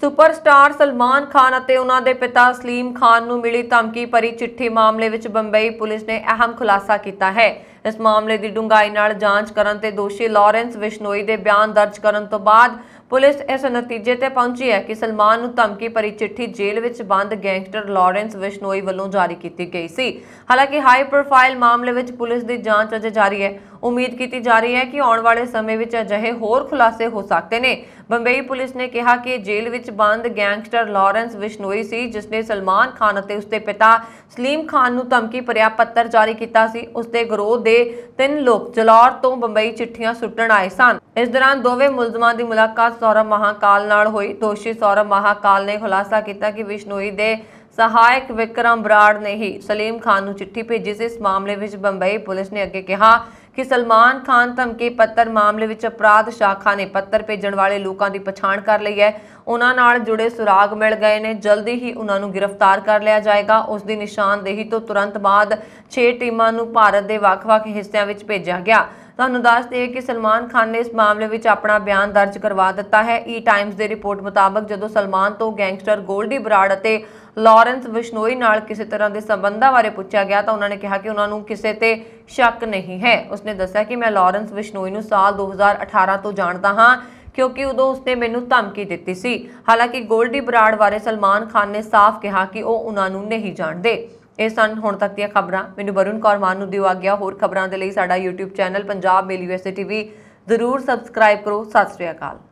ਸੁਪਰਸਟਾਰ ਸਲਮਾਨ ਖਾਨ ਅਤੇ ਉਹਨਾਂ ਦੇ ਪਿਤਾ ਸਲੀਮ ਖਾਨ ਨੂੰ ਮਿਲੀ ਧਮਕੀ ਭਰੀ ਚਿੱਠੀ ਮਾਮਲੇ ਵਿੱਚ ਬੰਬਈ ਪੁਲਿਸ ਨੇ ਅਹਿਮ ਖੁਲਾਸਾ ਕੀਤਾ ਹੈ ਇਸ ਮਾਮਲੇ ਦੀ ਡੂੰਘਾਈ ਨਾਲ ਜਾਂਚ ਕਰਨ ਤੇ ਦੋਸ਼ੀ ਲਾਰੈਂਸ ਵਿਸ਼ਨੋਈ ਦੇ ਬਿਆਨ ਦਰਜ ਕਰਨ ਤੋਂ ਬਾਅਦ ਪੁਲਿਸ ਇਸ ਨਤੀਜੇ ਤੇ ਪਹੁੰਚੀ ਹੈ ਕਿ ਸਲਮਾਨ ਨੂੰ ਧਮਕੀ ਭਰੀ ਚਿੱਠੀ ਜੇਲ੍ਹ ਵਿੱਚ ਬੰਦ ਗੈਂਗਸਟਰ ਲਾਰੈਂਸ ਵਿਸ਼ਨੋਈ ਵੱਲੋਂ ਜਾਰੀ ਕੀਤੀ ਗਈ ਸੀ ਹਾਲਾਂਕਿ ਹਾਈ ਪ੍ਰੋਫਾਈਲ ਮਾਮਲੇ ਵਿੱਚ ਪੁਲਿਸ ਦੀ ਜਾਂਚ ਅਜੇ ਜਾਰੀ ਹੈ ਉਮੀਦ ਕੀਤੀ ਜਾ ਰਹੀ ਹੈ ਕਿ ਆਉਣ ਵਾਲੇ ਸਮੇਂ ਵਿੱਚ ਅਜਿਹੇ ਹੋਰ ਖੁਲਾਸੇ ਹੋ ਸਕਦੇ ਨੇ ਬੰਬਈ ਪੁਲਿਸ ਨੇ ਕਿਹਾ ਕਿ ਜੇਲ੍ਹ ਵਿੱਚ ਬੰਦ ਗੈਂਗਸਟਰ ਲਾਰੈਂਸ ਵਿਸ਼ਨੋਈ ਸੀ ਜਿਸ ਨੇ ਸਲਮਾਨ ਖਾਨ ਅਤੇ ਉਸਦੇ ਪਿਤਾ ਸਲੀਮ ਖਾਨ ਨੂੰ ਧਮਕੀ ਭਰਿਆ ਪੱਤਰ ਜਾਰੀ ਕੀਤਾ ਸੀ ਉਸਦੇ ਗਰੋਹ ਦੇ ਤਿੰਨ ਲੋਕ ਜਲੌਰ ਤੋਂ ਬੰਬਈ ਚਿੱਠੀਆਂ ਸੁੱਟਣ ਆਏ ਸਨ ਇਸ ਦੌਰਾਨ ਦੋਵੇਂ ਮੁਲਜ਼ਮਾਂ ਦੀ ਮੁਲਾਕਾਤ ਸੌਰਵ ਮਹਾਕਾਲ ਨਾਲ ਹੋਈ ਦੋਸ਼ੀ ਸੌਰਵ ਮਹਾਕਾਲ ਨੇ ਖੁਲਾਸਾ ਕੀਤਾ ਕਿ ਵਿਸ਼ਨੋਈ ਦੇ ਸਹਾਇਕ ਵਿਕਰਮ ਬਰਾੜ ਨੇ ਹੀ ਸਲੀਮ ਖਾਨ ਨੂੰ ਚਿੱਠੀ ਭੇਜੀ ਸੀ ਇਸ ਮਾਮਲੇ ਵਿੱਚ ਬੰਬਈ ਪੁਲਿਸ ਨੇ ਅੱਗੇ ਕਿਹਾ ਕਿ ਸਲਮਾਨ ਖਾਨ ਧਮਕੀ ਪੱਤਰ ਮਾਮਲੇ ਵਿੱਚ ਅਪਰਾਧ ਸ਼ਾਖਾ ਨੇ ਪੱਤਰ ਭੇਜਣ ਵਾਲੇ ਲੋਕਾਂ ਦੀ ਪਛਾਣ ਕਰ ਲਈ ਹੈ ਉਹਨਾਂ ਨਾਲ ਜੁੜੇ ਸੁਰਾਗ ਮਿਲ ਗਏ ਨੇ ਜਲਦੀ ਹੀ ਉਹਨਾਂ ਨੂੰ ਗ੍ਰਿਫਤਾਰ ਕਰ ਲਿਆ ਜਾਏਗਾ ਉਸ ਦੀ ਨਿਸ਼ਾਨਦੇਹੀ ਤੋਂ ਤੁਰੰਤ ਬਾਅਦ 6 ਟੀਮਾਂ ਨੂੰ ਭਾਰਤ ਦੇ ਵੱਖ-ਵੱਖ ਹਿੱਸਿਆਂ ਵਿੱਚ ਭੇਜਿਆ ਗਿਆ ਤੁਹਾਨੂੰ ਦੱਸ ਦਈਏ ਕਿ ਸਲਮਾਨ ਖਾਨ ਨੇ ਇਸ ਮਾਮਲੇ ਵਿੱਚ ਆਪਣਾ ਬਿਆਨ ਦਰਜ ਕਰਵਾ ਦਿੱਤਾ ਹੈ ਈ e ਟਾਈਮਸ ਦੇ ਰਿਪੋਰਟ ਮੁਤਾਬਕ ਜਦੋਂ ਸਲਮਾਨ ਤੋਂ ਗੈਂਗਸਟਰ ਗੋਲਡੀ ਬਰਾੜ ਅਤੇ ਲਾਰੈਂਸ ਵਿਸ਼ਨੋਈ ਨਾਲ ਕਿਸੇ ਤਰ੍ਹਾਂ ਦੇ ਸੰਬੰਧਾਂ ਬਾਰੇ ਪੁੱਛਿਆ ਗਿਆ ਤਾਂ ਉਹਨਾਂ ਨੇ ਕਿਹਾ ਕਿ ਉਹਨਾਂ ਨੂੰ ਕਿਸੇ ਤੇ ਸ਼ੱਕ ਨਹੀਂ ਹੈ ਉਸਨੇ ਦੱਸਿਆ ਕਿ ਮੈਂ ਲਾਰੈਂਸ ਵਿਸ਼ਨੋਈ ਨੂੰ ਸਾਲ 2018 ਤੋਂ ਜਾਣਦਾ ਹਾਂ ਕਿਉਂਕਿ ਉਦੋਂ ਉਸਨੇ ਮੈਨੂੰ ਧਮਕੀ ਦਿੱਤੀ ਸੀ ਹਾਲਾਂਕਿ ਗੋਲਡੀ ਬਰਾੜ ਬਾਰੇ ਸਲਮਾਨ ਖਾਨ ਨੇ ਸਾਫ਼ ਕਿਹਾ ਕਿ ਉਹ ਉਹਨਾਂ ਨੂੰ ਨਹੀਂ ਜਾਣਦੇ ਇਹ ਸਨ ਹੁਣ ਤੱਕ ਦੀਆਂ ਖਬਰਾਂ ਮੈਨੂੰ ਵਰੁਣ ਕੌਰ ਮਾਨ ਨੂੰ ਦਿਓ ਆਗਿਆ ਹੋਰ ਖਬਰਾਂ ਦੇ ਲਈ ਸਾਡਾ YouTube channel Punjab Mail USA TV ਜ਼ਰੂਰ ਸਬਸਕ੍ਰਾਈਬ ਕਰੋ ਸਤਿ ਸ੍ਰੀ ਅਕਾਲ